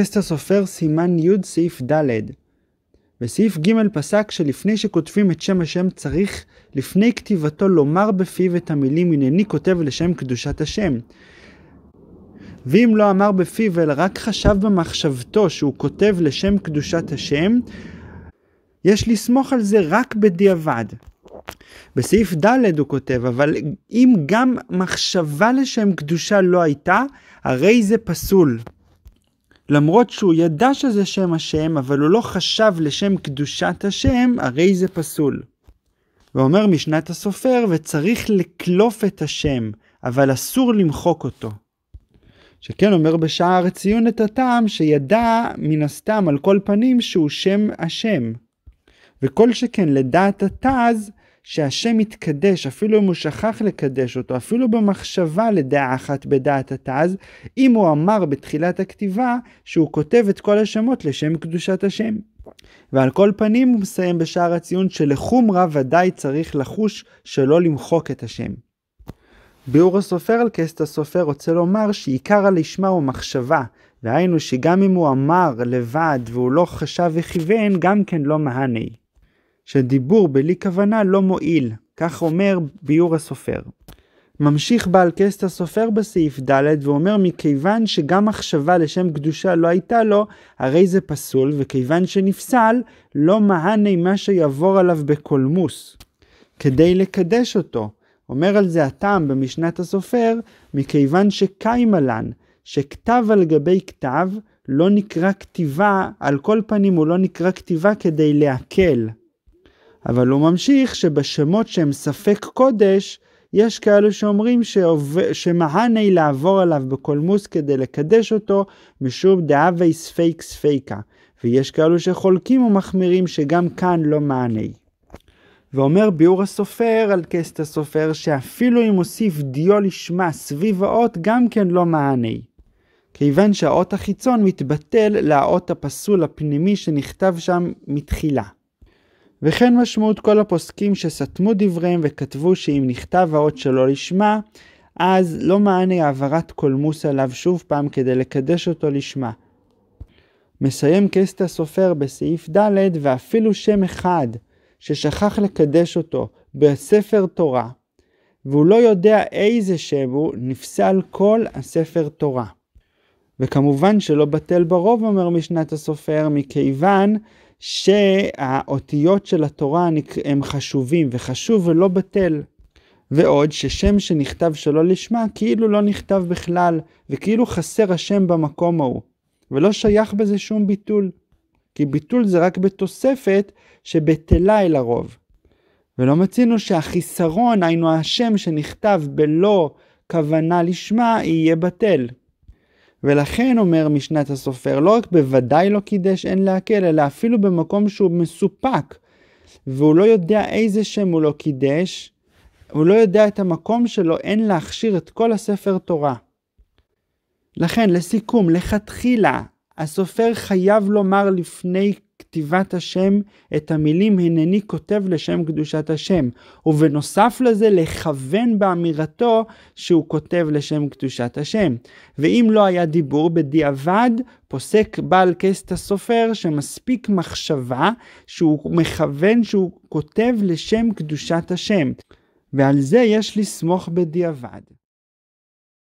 טסטר הסופר סימן י' סעיף ד'. בסעיף ג' פסק שלפני שכותבים את שם השם צריך לפני כתיבתו לומר בפיו את המילים הנני כותב לשם קדושת השם. ואם לא אמר בפיו אלא רק חשב במחשבתו שהוא כותב לשם קדושת השם, יש לסמוך על זה רק בדיעבד. בסעיף ד' הוא כותב, אבל אם גם מחשבה לשם קדושה לא הייתה, הרי זה פסול. למרות שהוא ידע שזה שם השם, אבל הוא לא חשב לשם קדושת השם, הרי זה פסול. ואומר משנת הסופר, וצריך לקלוף את השם, אבל אסור למחוק אותו. שכן אומר בשער ציון את הטעם, שידע מן הסתם על כל פנים שהוא שם השם. וכל שכן לדעת התז, שהשם מתקדש, אפילו אם הוא שכח לקדש אותו, אפילו במחשבה לדעה אחת בדעת התז, אם הוא אמר בתחילת הכתיבה שהוא כותב את כל השמות לשם קדושת השם. ועל כל פנים הוא מסיים בשער הציון שלחומרה ודאי צריך לחוש שלא למחוק את השם. ביאור הסופר על כסת הסופר רוצה לומר שעיקר הלשמה הוא מחשבה, והיינו שגם אם הוא אמר לבד והוא לא חשב וכיוון, גם כן לא מהני. שדיבור בלי כוונה לא מועיל, כך אומר ביור הסופר. ממשיך בעל קסט הסופר בסעיף ד' ואומר מכיוון שגם מחשבה לשם קדושה לא הייתה לו, הרי זה פסול, וכיוון שנפסל, לא מהנה מה שיעבור עליו בקולמוס, כדי לקדש אותו. אומר על זה הטעם במשנת הסופר, מכיוון שקיימה לן, שכתב על גבי כתב, לא נקרא כתיבה, על כל פנים הוא לא נקרא כתיבה כדי להקל. אבל הוא ממשיך שבשמות שהם ספק קודש, יש כאלו שאומרים שעוב... שמהני לעבור עליו בקולמוס כדי לקדש אותו, משום דאבי ספייק ספייקה, ויש כאלו שחולקים ומחמירים שגם כאן לא מהני. ואומר ביאור הסופר על קסט הסופר שאפילו אם הוסיף דיו לשמה סביב האות גם כן לא מעני. כיוון שהאות החיצון מתבטל לאות הפסול הפנימי שנכתב שם מתחילה. וכן משמעות כל הפוסקים שסתמו דבריהם וכתבו שאם נכתב האות שלא לשמה, אז לא מענה העברת קולמוס עליו שוב פעם כדי לקדש אותו לשמה. מסיים קסטה הסופר בסעיף ד' ואפילו שם אחד ששכח לקדש אותו בספר תורה, והוא לא יודע איזה שם הוא, נפסל כל הספר תורה. וכמובן שלא בטל ברוב, אומר משנת הסופר, מכיוון שהאותיות של התורה הם חשובים, וחשוב ולא בטל. ועוד ששם שנכתב שלא לשמה כאילו לא נכתב בכלל, וכאילו חסר השם במקום ההוא, ולא שייך בזה שום ביטול. כי ביטול זה רק בתוספת שבטלה אל הרוב. ולא מצינו שהחיסרון, היינו השם שנכתב בלא כוונה לשמה, יהיה בטל. ולכן אומר משנת הסופר, לא רק בוודאי לא קידש אין להקל, אלא אפילו במקום שהוא מסופק, והוא לא יודע איזה שם הוא לא קידש, הוא לא יודע את המקום שלו, אין להכשיר את כל הספר תורה. לכן, לסיכום, לכתחילה, הסופר חייב לומר לפני כתיבת השם, את המילים הנני כותב לשם קדושת השם, ובנוסף לזה לכוון באמירתו שהוא כותב לשם קדושת השם. ואם לא היה דיבור, בדיעבד פוסק בעל קסט הסופר שמספיק מחשבה שהוא מכוון שהוא כותב לשם קדושת השם. ועל זה יש לסמוך בדיעבד.